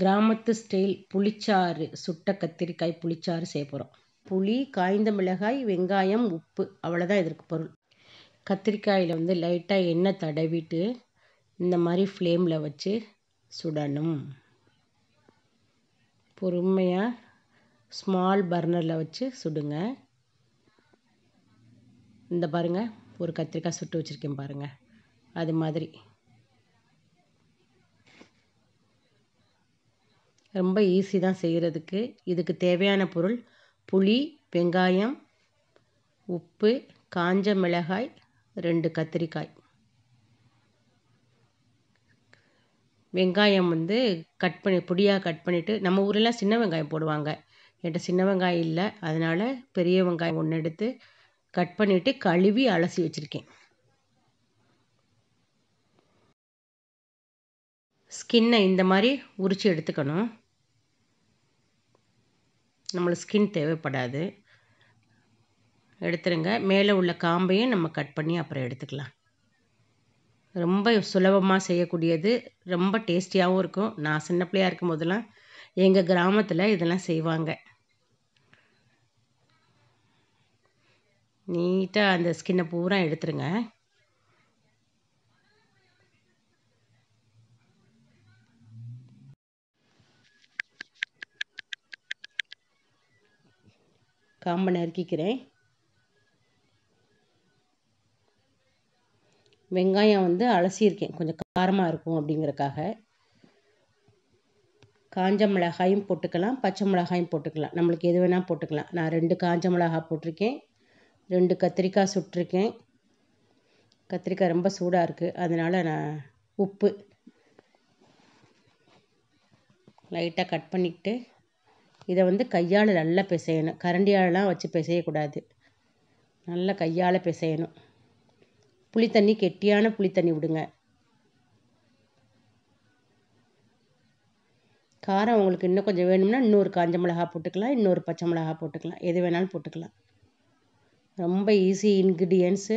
கிராமத்து ஸ்டைல் புளிச்சாறு சுட்ட கத்திரிக்காய் புளிச்சாறு செய்ய போகிறோம் புளி காய்ந்த மிளகாய் வெங்காயம் உப்பு அவ்வளோதான் இதற்கு பொருள் கத்திரிக்காயில் வந்து லைட்டாக எண்ணெய் தடவிட்டு இந்த மாதிரி ஃப்ளேமில் வச்சு சுடணும் பொறுமையாக ஸ்மால் பர்னரில் வச்சு சுடுங்க இந்த பாருங்கள் ஒரு கத்திரிக்காய் சுட்டு வச்சுருக்கேன் பாருங்கள் அது மாதிரி ரொம்ப ஈஸி தான் செய்கிறதுக்கு இதுக்கு தேவையான பொருள் புளி வெங்காயம் உப்பு காஞ்ச மிளகாய் ரெண்டு கத்திரிக்காய் வெங்காயம் வந்து கட் பண்ணி பொடியாக கட் பண்ணிவிட்டு நம்ம ஊரெலாம் சின்ன வெங்காயம் போடுவாங்க என்கிட்ட சின்ன வெங்காயம் இல்லை அதனால் பெரிய வெங்காயம் ஒன்று எடுத்து கட் பண்ணிவிட்டு கழுவி அலசி வச்சுருக்கேன் ஸ்கின்னை இந்த மாதிரி உரித்து எடுத்துக்கணும் நம்மளுக்கு ஸ்கின் தேவைப்படாது எடுத்துருங்க மேலே உள்ள காம்பையும் நம்ம கட் பண்ணி அப்புறம் எடுத்துக்கலாம் ரொம்ப சுலபமாக செய்யக்கூடியது ரொம்ப டேஸ்டியாகவும் இருக்கும் நான் சின்ன பிள்ளையாக இருக்கும் போதெல்லாம் எங்கள் கிராமத்தில் இதெல்லாம் செய்வாங்க நீட்டாக அந்த ஸ்கின்னை பூரா எடுத்துருங்க காம்பை நறுக்கிக்கிறேன் வெங்காயம் வந்து அலசியிருக்கேன் கொஞ்சம் காரமாக இருக்கும் அப்படிங்கிறக்காக காஞ்ச மிளகாயும் போட்டுக்கலாம் பச்சை மிளகாயும் போட்டுக்கலாம் நம்மளுக்கு எது வேணால் போட்டுக்கலாம் நான் ரெண்டு காஞ்ச மிளகாய் போட்டிருக்கேன் ரெண்டு கத்திரிக்காய் சுட்டிருக்கேன் கத்திரிக்காய் ரொம்ப சூடாக இருக்குது அதனால் நான் உப்பு லைட்டாக கட் பண்ணிக்கிட்டு இதை வந்து கையால் நல்லா பிசையணும் கரண்டியாலலாம் வச்சு பிசையக்கூடாது நல்லா கையால் பிசையணும் புளித்தண்ணி கெட்டியான புளித்தண்ணி விடுங்க காரம் உங்களுக்கு இன்னும் கொஞ்சம் வேணும்னா இன்னொரு காஞ்ச மிளகா போட்டுக்கலாம் இன்னொரு பச்சை மிளகா போட்டுக்கலாம் எது வேணாலும் போட்டுக்கலாம் ரொம்ப ஈஸி இன்க்ரீடியன்ஸு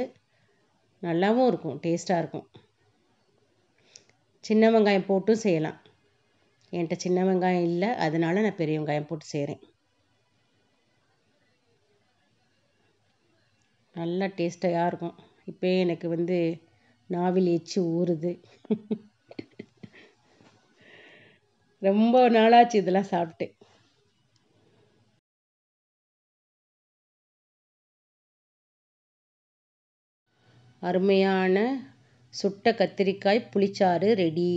நல்லாவும் இருக்கும் டேஸ்ட்டாக இருக்கும் சின்ன வெங்காயம் போட்டும் செய்யலாம் என்கிட்ட சின்ன வெங்காயம் இல்லை அதனால நான் பெரிய வெங்காயம் போட்டு செய்கிறேன் நல்லா டேஸ்ட்டாக இருக்கும் இப்போ எனக்கு வந்து நாவில் எச்சு ஊறுது ரொம்ப நாளாச்சு இதெல்லாம் சாப்பிட்டு அருமையான சுட்ட கத்திரிக்காய் புளிச்சாறு ரெடி